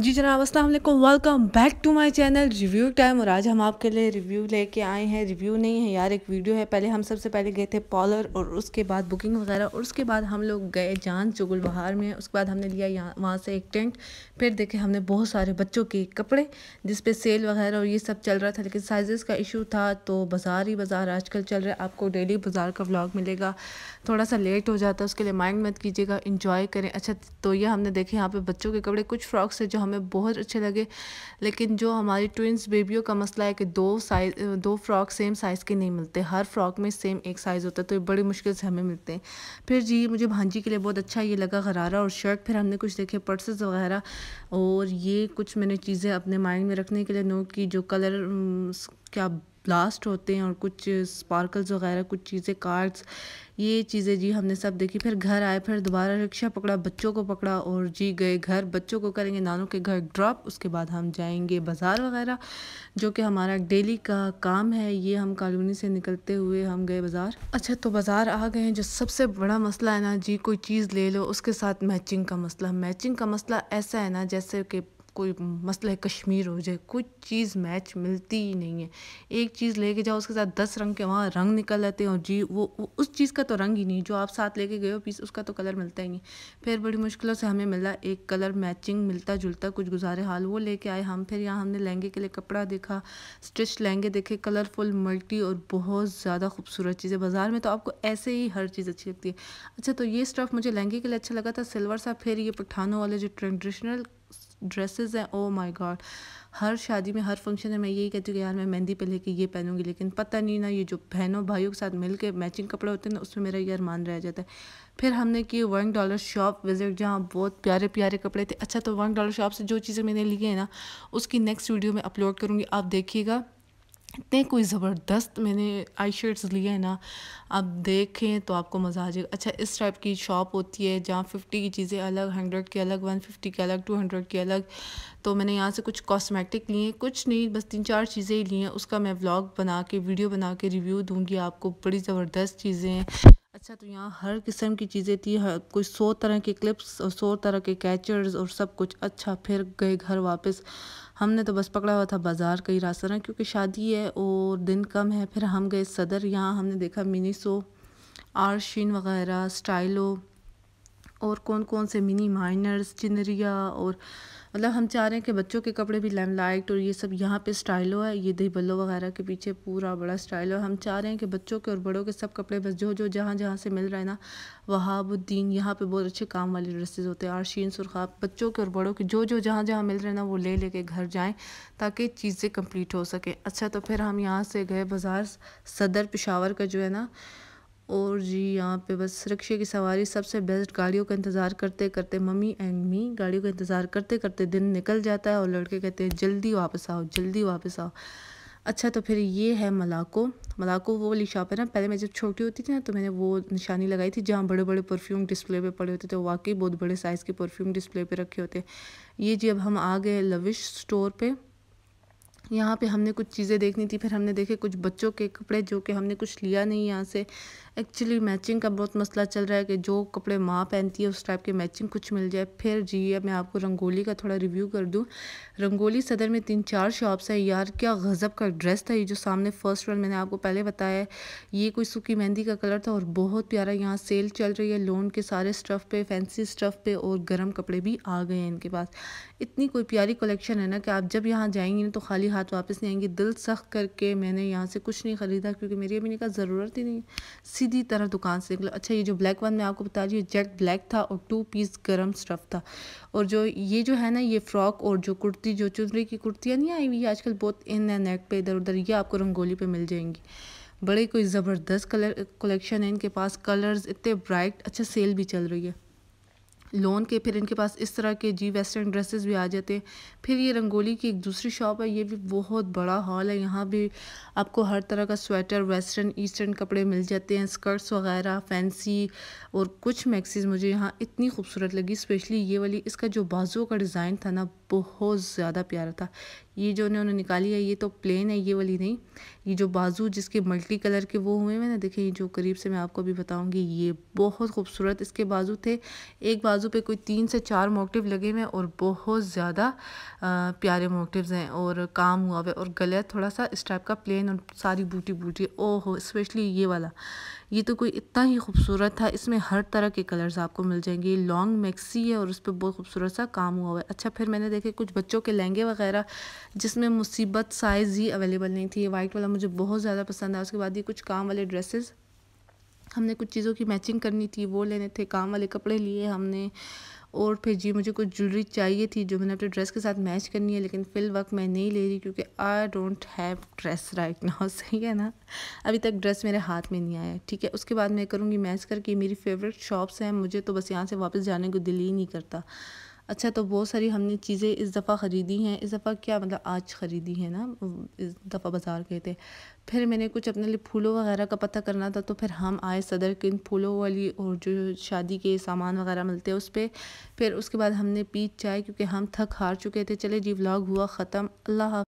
जी जनाब अस्सलाम वालेकुम welcome back to my channel review time और आज हम आपके लिए रिव्यू लेके आए हैं रिव्यू नहीं है यार एक वीडियो है पहले हम सबसे पहले गए थे पॉलर और उसके बाद बुकिंग वगैरह और उसके बाद हम लोग गए जान चुगुल बहार में उसके बाद हमने लिया यहाँ वहाँ से एक टेंट फिर देखे हमने बहुत सारे बच्चों के कपड़े जिसपे सेल वगैरह और ये सब चल रहा था लेकिन साइजेस का इशू था तो बाज़ार ही बाज़ार आजकल चल रहा है आपको डेली बाज़ार का व्लॉग मिलेगा थोड़ा सा लेट हो जाता है उसके लिए माइंड मत कीजिएगा इंजॉय करें अच्छा तो ये हमने देखे यहाँ पर बच्चों के कपड़े कुछ फ्रॉक्स है जो हमें बहुत अच्छे लगे लेकिन जो हमारी ट्विंस बेबियों का मसला है कि दो साइज दो फ्रॉक सेम साइज़ के नहीं मिलते हर फ्रॉक में सेम एक साइज़ होता है तो ये बड़ी मुश्किल से हमें मिलते हैं फिर जी मुझे भांजी के लिए बहुत अच्छा ये लगा घरारा और शर्ट फिर हमने कुछ देखे पर्सेज वगैरह और ये कुछ मैंने चीज़ें अपने माइंड में रखने के लिए नोट की जो कलर क्या ब्लास्ट होते हैं और कुछ स्पार्कल्स वगैरह कुछ चीज़ें कार्ड्स ये चीज़ें जी हमने सब देखी फिर घर आए फिर दोबारा रिक्शा पकड़ा बच्चों को पकड़ा और जी गए घर बच्चों को करेंगे नानों के घर ड्रॉप उसके बाद हम जाएंगे बाज़ार वगैरह जो कि हमारा डेली का काम है ये हम कॉलोनी से निकलते हुए हम गए बाज़ार अच्छा तो बाज़ार आ गए जो सबसे बड़ा मसला है ना जी कोई चीज़ ले लो उसके साथ मैचिंग का मसला मैचिंग का मसला ऐसा है ना जैसे कि कोई मसला है कश्मीर हो जाए कुछ चीज़ मैच मिलती ही नहीं है एक चीज़ लेके जाओ उसके साथ दस रंग के वहाँ रंग निकल लेते हैं और जी वो, वो उस चीज़ का तो रंग ही नहीं जो आप साथ लेके गए हो पीस उसका तो कलर मिलता ही नहीं फिर बड़ी मुश्किलों से हमें मिला एक कलर मैचिंग मिलता जुलता कुछ गुजारे हाल वो लेके आए हम फिर यहाँ हमने लहंगे के लिए कपड़ा देखा स्टिच लहंगे देखे कलरफुल मल्टी और बहुत ज़्यादा खूबसूरत चीज़ें बाज़ार में तो आपको ऐसे ही हर चीज़ अच्छी लगती है अच्छा तो ये स्टफ़ मुझे लहंगे के लिए अच्छा लगा था सिल्वर सा फिर ये पठानों वाले जो ट्रेडिशनल ड्रेसेस हैं ओ माय गॉड हर शादी में हर फंक्शन में मैं यही कहती हूँ कि यार मैं मेहंदी पे लेके ये पहनूंगी लेकिन पता नहीं ना ये जो बहनों भाइयों के साथ मिलके मैचिंग कपड़े होते हैं ना उसमें मेरा ये अरमान रह जाता है फिर हमने की वन डॉलर शॉप विजिट जहाँ बहुत प्यारे प्यारे कपड़े थे अच्छा तो वन डॉलर शॉप से जो चीज़ें मैंने लिए हैं ना उसकी नेक्स्ट वीडियो में अपलोड करूँगी आप देखिएगा इतने कोई ज़बरदस्त मैंने आई शेड्स लिए हैं ना आप देखें तो आपको मज़ा आ जाएगा अच्छा इस टाइप की शॉप होती है जहाँ फिफ्टी की चीज़ें अलग हंड्रेड की अलग वन फिफ्टी की अलग टू हंड्रेड की अलग तो मैंने यहाँ से कुछ कॉस्मेटिक लिए कुछ नहीं बस तीन चार चीज़ें ही ली हैं उसका मैं व्लॉग बना के वीडियो बना के रिव्यू दूँगी आपको बड़ी ज़बरदस्त चीज़ें हैं अच्छा तो यहाँ हर किस्म की चीज़ें थी हर कुछ सौ तरह के क्लिप्स और सौ तरह के कैचर्स और सब कुछ अच्छा फिर गए घर वापस हमने तो बस पकड़ा हुआ था बाज़ार का ही रास्ता ना क्योंकि शादी है और दिन कम है फिर हम गए सदर यहाँ हमने देखा मिनीसो आरशीन वगैरह स्टाइलो और कौन कौन से मिनी माइनर्स चिनरिया और मतलब हम चाह रहे हैं कि बच्चों के कपड़े भी लैम लाइट और ये सब यहाँ पे स्टाइलो है ये दही बल्लो वगैरह के पीछे पूरा बड़ा स्टाइल है हम चाह रहे हैं कि बच्चों के और बड़ों के सब कपड़े बस जो जो जहाँ जहाँ से मिल रहा है ना वहाबुद्दीन यहाँ पे बहुत अच्छे काम वाले ड्रेसेस होते हैं आरशीन सुरखाब बच्चों के और बड़ों के जो जो जहाँ जहाँ मिल रहे ना वो ले लेके घर जाएँ ताकि चीज़ें कम्प्लीट हो सकें अच्छा तो फिर हम यहाँ से गए बाज़ार सदर पेशावर का जो है ना और जी यहाँ पे बस रिक्शे की सवारी सबसे बेस्ट गाड़ियों का इंतज़ार करते करते मम्मी एंड मी गाड़ियों का इंतज़ार करते करते दिन निकल जाता है और लड़के कहते हैं जल्दी वापस आओ जल्दी वापस आओ अच्छा तो फिर ये है मलाको मलाको वो वाली शॉप है ना पहले मैं जब छोटी होती थी ना तो मैंने वो निशानी लगाई थी जहाँ बड़े बड़े परफ्यूम डिस्प्ले पे पड़े होते थे वाकई बहुत बड़े साइज़ के परफ्यूम डिस्प्ले पे रखे होते ये जी अब हम आ गए लविश स्टोर पे यहाँ पे हमने कुछ चीज़ें देखनी थी फिर हमने देखे कुछ बच्चों के कपड़े जो कि हमने कुछ लिया नहीं यहाँ से एक्चुअली मैचिंग का बहुत मसला चल रहा है कि जो कपड़े माँ पहनती है उस टाइप के मैचिंग कुछ मिल जाए फिर जी अब मैं आपको रंगोली का थोड़ा रिव्यू कर दूँ रंगोली सदर में तीन चार शॉप्स हैं यार क्या गज़ब का ड्रेस था ये जो सामने फ़र्स्ट वन मैंने आपको पहले बताया है ये कोई सूखी मेहंदी का कलर था और बहुत प्यारा यहाँ सेल चल रही है लोन के सारे स्टफ़ पे फैंसी स्टफ़ पे और गर्म कपड़े भी आ गए हैं इनके पास इतनी कोई प्यारी कलेक्शन है ना कि आप जब यहाँ जाएंगी ना तो खाली हाथ वापस नहीं आएंगे दिल सख्त करके मैंने यहाँ से कुछ नहीं ख़रीदा क्योंकि मेरी अभी ने कहा ज़रूरत ही नहीं सीधी तरह दुकान से निकलो अच्छा ये जो ब्लैक वन मैं आपको बता रही हूँ जेट ब्लैक था और टू पीस गर्म स्टफ़ था और जो ये जो है ना ये फ्रॉक और जो कुर्ती जो चुनरी की कुर्तियाँ नहीं आई हुई है आजकल बहुत इन है नेट पर इधर उधर ये आपको रंगोली पे मिल जाएंगी बड़े कोई ज़बरदस्त कलर कलेक्शन है इनके पास कलर्स इतने ब्राइट अच्छा सेल भी चल रही है लोन के फिर इनके पास इस तरह के जी वेस्टर्न ड्रेसेस भी आ जाते हैं फिर ये रंगोली की एक दूसरी शॉप है ये भी बहुत बड़ा हॉल है यहाँ भी आपको हर तरह का स्वेटर वेस्टर्न ईस्टर्न कपड़े मिल जाते हैं स्कर्ट्स वगैरह फैंसी और कुछ मैक्सीज मुझे यहाँ इतनी खूबसूरत लगी स्पेशली ये वाली इसका जो बाजू का डिज़ाइन था ना बहुत ज़्यादा प्यारा था ये जो उन्होंने निकाली है ये तो प्लेन है ये वाली नहीं ये जो बाजू जिसके मल्टी कलर के वो हुए हैं ना देखें जो करीब से मैं आपको भी बताऊंगी ये बहुत खूबसूरत इसके बाजू थे एक बाजू पे कोई तीन से चार मोटिव लगे हुए हैं और बहुत ज़्यादा प्यारे मोकटिव हैं और काम हुआ हुआ और गले थोड़ा सा इस टाइप का प्लेन और सारी बूटी बूटी ओहो स्पेशली ये वाला ये तो कोई इतना ही खूबसूरत था इसमें हर तरह के कलर्स आपको मिल जाएंगे लॉन्ग मैक्सी है और उस पर बहुत खूबसूरत सा काम हुआ हुआ है अच्छा फिर मैंने देखे कुछ बच्चों के लहंगे वगैरह जिसमें मुसीबत साइज़ ही अवेलेबल नहीं थी ये वाइट वाला मुझे बहुत ज़्यादा पसंद आया उसके बाद ये कुछ काम वाले ड्रेसेस हमने कुछ चीज़ों की मैचिंग करनी थी वो लेने थे काम वाले कपड़े लिए हमने और फिर जी मुझे कुछ ज्वेलरी चाहिए थी जो मैंने अपने ड्रेस के साथ मैच करनी है लेकिन फिल वक्त मैं नहीं ले रही क्योंकि I don't have dress right now सही है ना अभी तक ड्रेस मेरे हाथ में नहीं आया ठीक है उसके बाद मैं करूँगी मैच करके मेरी फेवरेट शॉप्स हैं मुझे तो बस यहाँ से वापस जाने को दिल ही नहीं करता अच्छा तो बहुत सारी हमने चीज़ें इस दफ़ा ख़रीदी हैं इस दफ़ा क्या मतलब आज ख़रीदी है ना इस दफ़ा बाज़ार गए थे फिर मैंने कुछ अपने लिए फूलों वगैरह का पता करना था तो फिर हम आए सदर के इन फूलों वाली और जो शादी के सामान वगैरह मिलते हैं उस पर फिर उसके बाद हमने पी चाय क्योंकि हम थक हार चुके थे चले जी व्लॉग हुआ ख़त्म अल्लाह